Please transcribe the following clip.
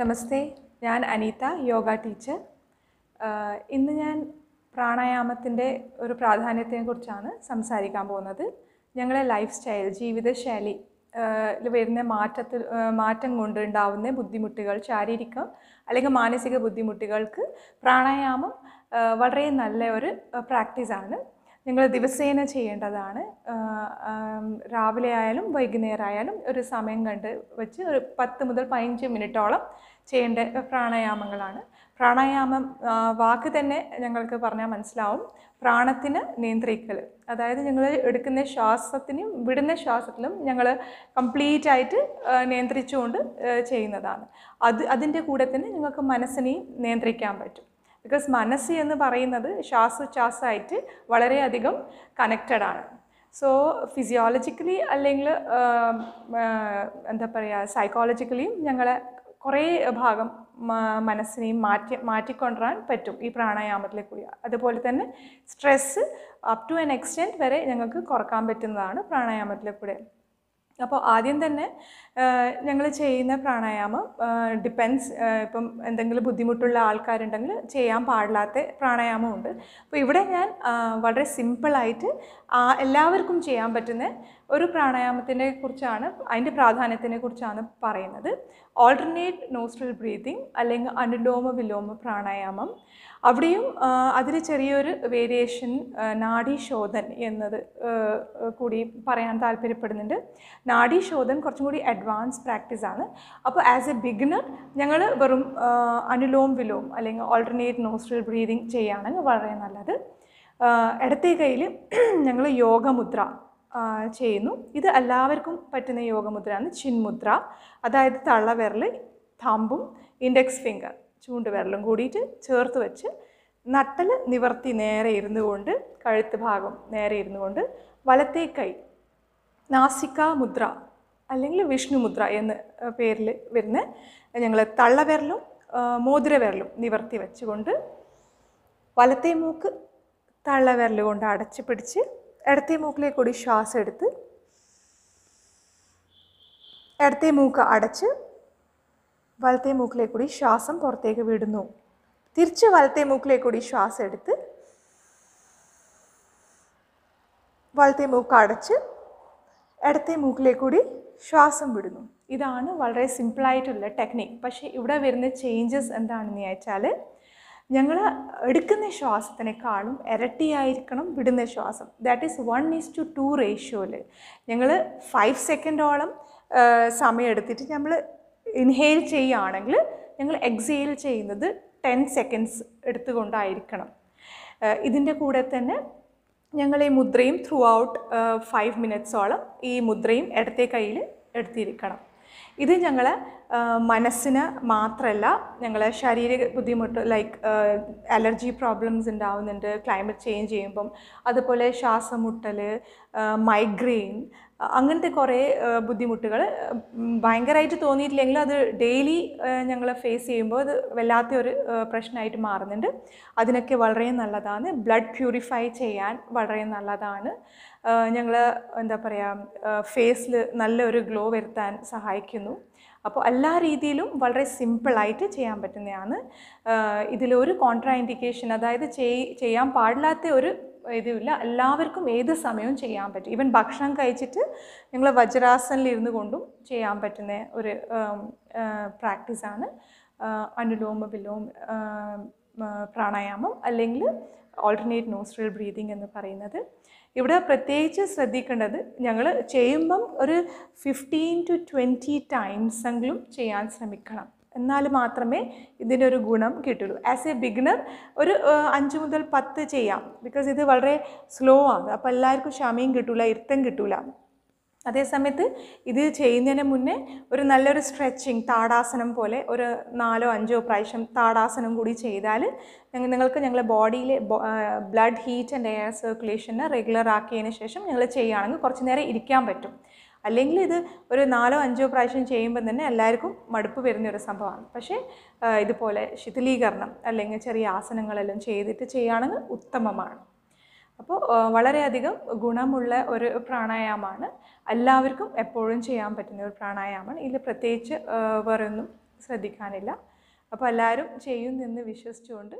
നമസ്തേ ഞാൻ അനീത യോഗ ടീച്ചർ ഇന്ന് ഞാൻ പ്രാണായാമത്തിൻ്റെ ഒരു പ്രാധാന്യത്തെക്കുറിച്ചാണ് സംസാരിക്കാൻ പോകുന്നത് ഞങ്ങളുടെ ലൈഫ് സ്റ്റൈൽ ജീവിതശൈലി വരുന്ന മാറ്റത്തിൽ മാറ്റം കൊണ്ടുണ്ടാവുന്ന ബുദ്ധിമുട്ടുകൾ ശാരീരിക അല്ലെങ്കിൽ മാനസിക ബുദ്ധിമുട്ടുകൾക്ക് പ്രാണായാമം വളരെ നല്ല ഒരു പ്രാക്ടീസാണ് നിങ്ങൾ ദിവസേന ചെയ്യേണ്ടതാണ് രാവിലെ ആയാലും വൈകുന്നേരം ആയാലും ഒരു സമയം കണ്ട് വെച്ച് ഒരു പത്ത് മുതൽ പതിനഞ്ച് മിനിറ്റോളം ചെയ്യേണ്ട പ്രാണായാമങ്ങളാണ് പ്രാണായാമം വാക്ക് തന്നെ ഞങ്ങൾക്ക് പറഞ്ഞാൽ മനസ്സിലാവും പ്രാണത്തിന് നിയന്ത്രിക്കൽ അതായത് ഞങ്ങൾ എടുക്കുന്ന ശ്വാസത്തിനും വിടുന്ന ശ്വാസത്തിലും ഞങ്ങൾ കംപ്ലീറ്റ് ആയിട്ട് നിയന്ത്രിച്ചുകൊണ്ട് ചെയ്യുന്നതാണ് അത് അതിൻ്റെ കൂടെ തന്നെ ഞങ്ങൾക്ക് മനസ്സിനെയും നിയന്ത്രിക്കാൻ പറ്റും ബിക്കോസ് മനസ്സ് എന്ന് പറയുന്നത് ശ്വാസോച്ഛ്വാസമായിട്ട് വളരെയധികം കണക്റ്റഡ് ആണ് സോ ഫിസിയോളജിക്കലി അല്ലെങ്കിൽ എന്താ പറയുക സൈക്കോളജിക്കലിയും ഞങ്ങളെ കുറേ ഭാഗം മനസ്സിനെയും മാറ്റി മാറ്റിക്കൊണ്ടുവരാൻ പറ്റും ഈ പ്രാണായാമത്തിലെ കൂടി അതുപോലെ തന്നെ stress up to an extent വരെ ഞങ്ങൾക്ക് കുറക്കാൻ പറ്റുന്നതാണ് പ്രാണായാമത്തിലെ കൂടെ അപ്പോൾ ആദ്യം തന്നെ ഞങ്ങൾ ചെയ്യുന്ന പ്രാണായാമം ഡിപ്പെൻസ് ഇപ്പം എന്തെങ്കിലും ബുദ്ധിമുട്ടുള്ള ആൾക്കാരുണ്ടെങ്കിൽ ചെയ്യാൻ പാടില്ലാത്ത പ്രാണായാമമുണ്ട് അപ്പോൾ ഇവിടെ ഞാൻ വളരെ സിമ്പിളായിട്ട് എല്ലാവർക്കും ചെയ്യാൻ പറ്റുന്ന ഒരു പ്രാണായാമത്തിനെ കുറിച്ചാണ് അതിൻ്റെ പ്രാധാന്യത്തിനെ കുറിച്ചാണ് പറയുന്നത് ഓൾട്ടർനേറ്റ് നോസ്ട്രൽ ബ്രീതിങ് അല്ലെങ്കിൽ അനുലോമ വിലോമ പ്രാണായാമം അവിടെയും അതിൽ ചെറിയൊരു വേരിയേഷൻ നാഡീശോധൻ എന്നത് കൂടി പറയാൻ താല്പര്യപ്പെടുന്നുണ്ട് നാഡീശോധൻ കുറച്ചും കൂടി അഡ്വാൻസ് പ്രാക്ടീസാണ് അപ്പോൾ ആസ് എ ബിഗിനർ ഞങ്ങൾ വെറും അനുലോം വിലോം അല്ലെങ്കിൽ ഓൾട്ടർനേറ്റ് നോസ്ട്രൽ ബ്രീതിങ് ചെയ്യുകയാണെങ്കിൽ വളരെ നല്ലത് ഇടത്തേ കയ്യിൽ ഞങ്ങൾ യോഗമുദ്ര ചെയ്യുന്നു ഇത് എല്ലാവർക്കും പറ്റുന്ന യോഗമുദ്രയാണ് ചിൻമുദ്ര അതായത് തള്ളവിരൽ തമ്പും ഇൻഡെക്സ് ഫിംഗർ ചൂണ്ട് വിരലും കൂടിയിട്ട് ചേർത്ത് വെച്ച് നട്ടൽ നിവർത്തി നേരെ ഇരുന്നു കൊണ്ട് കഴുത്ത് ഭാഗം നേരെ ഇരുന്നു കൊണ്ട് വലത്തേ കൈ നാസിക്ക മുദ്ര അല്ലെങ്കിൽ വിഷ്ണു മുദ്ര എന്ന പേരിൽ വരുന്ന ഞങ്ങൾ തള്ളവിരലും മോതിരവിരലും നിവർത്തി വെച്ചുകൊണ്ട് വലത്തേ മൂക്ക് തള്ളവിരൽ കൊണ്ട് അടച്ചു പിടിച്ച് ഇടത്തെ മൂക്കിലേക്ക് കൂടി ശ്വാസം എടുത്ത് ഇടത്തെ മൂക്ക് അടച്ച് വലത്തെ മൂക്കിലേക്ക് കൂടി ശ്വാസം പുറത്തേക്ക് വിടുന്നു തിരിച്ച് വലത്തെ മൂക്കിലേക്ക് കൂടി ശ്വാസം എടുത്ത് വലത്തെ മൂക്ക് അടച്ച് ഇടത്തെ മൂക്കിലേക്ക് കൂടി ശ്വാസം വിടുന്നു ഇതാണ് വളരെ സിമ്പിളായിട്ടുള്ള ടെക്നിക്ക് പക്ഷേ ഇവിടെ വരുന്ന ചേഞ്ചസ് എന്താണെന്ന് ചോദിച്ചാൽ ഞങ്ങൾ എടുക്കുന്ന ശ്വാസത്തിനേക്കാളും ഇരട്ടിയായിരിക്കണം വിടുന്ന ശ്വാസം that is one is to two റേഷ്യോയിൽ ഞങ്ങൾ ഫൈവ് സെക്കൻഡോളം സമയം എടുത്തിട്ട് നമ്മൾ ഇൻഹെയിൽ ചെയ്യുകയാണെങ്കിൽ ഞങ്ങൾ എക്സെയിൽ ചെയ്യുന്നത് ടെൻ സെക്കൻഡ്സ് എടുത്തുകൊണ്ടായിരിക്കണം ഇതിൻ്റെ കൂടെ തന്നെ ഞങ്ങൾ ഈ മുദ്രയും ത്രൂ ഔട്ട് ഫൈവ് മിനിറ്റ്സോളം ഈ മുദ്രയും ഇടത്തെ കയ്യിൽ എടുത്തിരിക്കണം ഇത് ഞങ്ങൾ മനസ്സിന് മാത്രമല്ല ഞങ്ങളെ ശാരീരിക ബുദ്ധിമുട്ട് ലൈക്ക് അലർജി പ്രോബ്ലംസ് ഉണ്ടാവുന്നുണ്ട് ക്ലൈമറ്റ് ചേഞ്ച് ചെയ്യുമ്പം അതുപോലെ ശ്വാസമുട്ടൽ മൈഗ്രെയിൻ അങ്ങനത്തെ കുറേ ബുദ്ധിമുട്ടുകൾ ഭയങ്കരമായിട്ട് തോന്നിയിട്ടില്ലെങ്കിലും അത് ഡെയിലി ഞങ്ങൾ ഫേസ് ചെയ്യുമ്പോൾ അത് വല്ലാത്ത ഒരു പ്രശ്നമായിട്ട് മാറുന്നുണ്ട് അതിനൊക്കെ വളരെ നല്ലതാണ് ബ്ലഡ് പ്യൂരിഫൈ ചെയ്യാൻ വളരെ നല്ലതാണ് ഞങ്ങൾ എന്താ പറയുക ഫേസിൽ നല്ലൊരു ഗ്ലോ വരുത്താൻ സഹായിക്കുന്നു അപ്പോൾ എല്ലാ രീതിയിലും വളരെ സിമ്പിളായിട്ട് ചെയ്യാൻ പറ്റുന്നതാണ് ഇതിലൊരു കോൺട്രാ ഇൻഡിക്കേഷൻ അതായത് ചെയ്യാൻ പാടില്ലാത്ത ഒരു ഇതുമില്ല എല്ലാവർക്കും ഏത് സമയവും ചെയ്യാൻ പറ്റും ഈവൻ ഭക്ഷണം കഴിച്ചിട്ട് നിങ്ങൾ വജ്രാസനിലിരുന്നു കൊണ്ടും ചെയ്യാൻ പറ്റുന്ന ഒരു പ്രാക്ടീസാണ് അനുലോമ വിലോമ പ്രാണായാമം അല്ലെങ്കിൽ ഓൾട്ടർനേറ്റ് നോസ്ട്രൽ ബ്രീതിങ് എന്ന് പറയുന്നത് ഇവിടെ പ്രത്യേകിച്ച് ശ്രദ്ധിക്കേണ്ടത് ഞങ്ങൾ ചെയ്യുമ്പം ഒരു ഫിഫ്റ്റീൻ ടു ട്വൻറ്റി ടൈംസ് എങ്കിലും ചെയ്യാൻ ശ്രമിക്കണം എന്നാൽ മാത്രമേ ഇതിൻ്റെ ഒരു ഗുണം കിട്ടുള്ളൂ ആസ് എ ബിഗിനർ ഒരു അഞ്ച് മുതൽ പത്ത് ചെയ്യാം ബിക്കോസ് ഇത് വളരെ സ്ലോ ആണ് അപ്പോൾ എല്ലാവർക്കും ക്ഷമയും കിട്ടില്ല ഇരുത്തം കിട്ടില്ല അതേസമയത്ത് ഇത് ചെയ്യുന്നതിന് മുന്നേ ഒരു നല്ലൊരു സ്ട്രെച്ചിങ് താടാസനം പോലെ ഒരു നാലോ അഞ്ചോ പ്രാവശ്യം താടാസനം കൂടി ചെയ്താൽ നിങ്ങൾക്ക് ഞങ്ങളുടെ ബോഡിയിലെ ബ്ലഡ് ഹീറ്റ് ആൻഡ് എയർ സർക്കുലേഷന് റെഗുലർ ആക്കിയതിന് ശേഷം ഞങ്ങൾ ചെയ്യുകയാണെങ്കിൽ കുറച്ച് നേരം ഇരിക്കാൻ പറ്റും അല്ലെങ്കിൽ ഇത് ഒരു നാലോ അഞ്ചോ പ്രാവശ്യം ചെയ്യുമ്പോൾ തന്നെ എല്ലാവർക്കും മടുപ്പ് വരുന്ന ഒരു സംഭവമാണ് പക്ഷേ ഇതുപോലെ ശിഥിലീകരണം അല്ലെങ്കിൽ ചെറിയ ആസനങ്ങളെല്ലാം ചെയ്തിട്ട് ചെയ്യുകയാണെങ്കിൽ ഉത്തമമാണ് അപ്പോൾ വളരെയധികം ഗുണമുള്ള ഒരു പ്രാണായാമമാണ് എല്ലാവർക്കും എപ്പോഴും ചെയ്യാൻ പറ്റുന്ന ഒരു പ്രാണായാമമാണ് ഇതിൽ പ്രത്യേകിച്ച് വേറെ ഒന്നും ശ്രദ്ധിക്കാനില്ല അപ്പോൾ എല്ലാവരും ചെയ്യുന്നെന്ന് വിശ്വസിച്ചുകൊണ്ട്